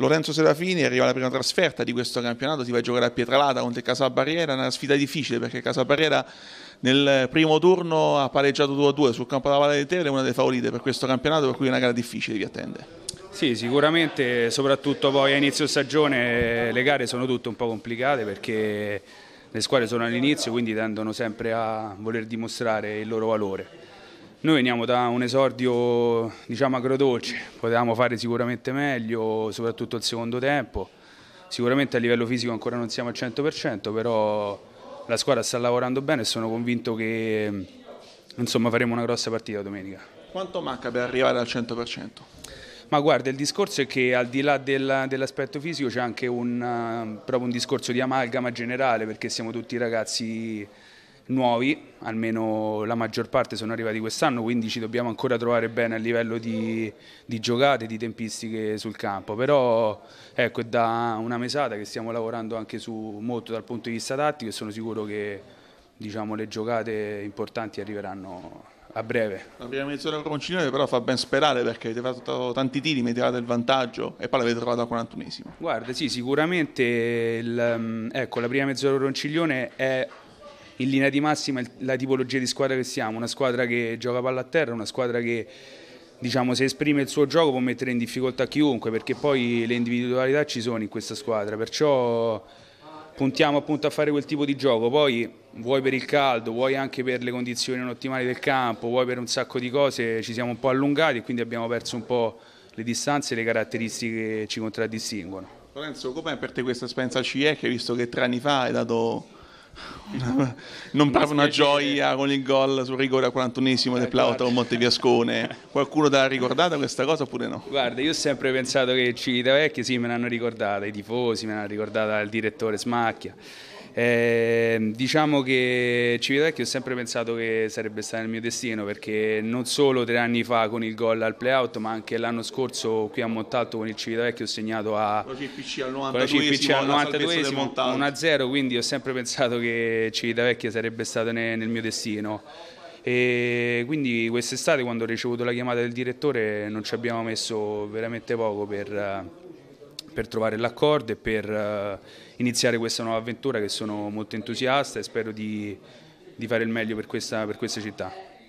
Lorenzo Serafini arriva alla prima trasferta di questo campionato, si va a giocare a Pietralata contro Casa Barriera, una sfida difficile perché Casa Barriera nel primo turno ha pareggiato 2-2 sul campo della Valle di Tevere, una delle favorite per questo campionato, per cui è una gara difficile vi attende. Sì, sicuramente, soprattutto poi a inizio stagione eh, le gare sono tutte un po' complicate perché le squadre sono all'inizio, quindi tendono sempre a voler dimostrare il loro valore noi veniamo da un esordio diciamo agrodolce, potevamo fare sicuramente meglio, soprattutto il secondo tempo. Sicuramente a livello fisico ancora non siamo al 100%, però la squadra sta lavorando bene e sono convinto che insomma, faremo una grossa partita domenica. Quanto manca per arrivare al 100%? Ma guarda, il discorso è che al di là del, dell'aspetto fisico c'è anche un, eh, proprio un discorso di amalgama generale, perché siamo tutti ragazzi nuovi, almeno la maggior parte sono arrivati quest'anno, quindi ci dobbiamo ancora trovare bene a livello di, di giocate, di tempistiche sul campo, però ecco, è da una mesata che stiamo lavorando anche su molto dal punto di vista tattico e sono sicuro che diciamo, le giocate importanti arriveranno a breve. La prima mezz'ora Concilione però fa ben sperare perché avete fatto tanti tiri, mettevate il vantaggio e poi l'avete trovato al 41esimo. Guarda, sì, sicuramente il, ehm, ecco, la prima mezz'ora Ronciglione è in linea di massima la tipologia di squadra che siamo, una squadra che gioca palla a terra, una squadra che diciamo, se esprime il suo gioco può mettere in difficoltà chiunque perché poi le individualità ci sono in questa squadra, perciò puntiamo appunto a fare quel tipo di gioco, poi vuoi per il caldo, vuoi anche per le condizioni non ottimali del campo, vuoi per un sacco di cose ci siamo un po' allungati e quindi abbiamo perso un po' le distanze e le caratteristiche che ci contraddistinguono. Lorenzo, com'è per te questa esperienza CE che visto che tre anni fa hai dato non prova una gioia con il gol sul rigore al 41esimo eh, del Plauto Monteviascone. Qualcuno te l'ha ricordata questa cosa oppure no? Guarda, io ho sempre pensato che Civitavecchia sì, me l'hanno ricordata, i tifosi me l'hanno ricordata il direttore Smacchia eh, diciamo che Civitavecchia ho sempre pensato che sarebbe stato il mio destino perché non solo tre anni fa con il gol al playout ma anche l'anno scorso qui a Montalto con il Civitavecchia ho segnato a, con la CPC al 92esimo 1-0 quindi ho sempre pensato che Civitavecchia sarebbe stato ne, nel mio destino e quindi quest'estate quando ho ricevuto la chiamata del direttore non ci abbiamo messo veramente poco per per trovare l'accordo e per eh, iniziare questa nuova avventura che sono molto entusiasta e spero di, di fare il meglio per questa, per questa città.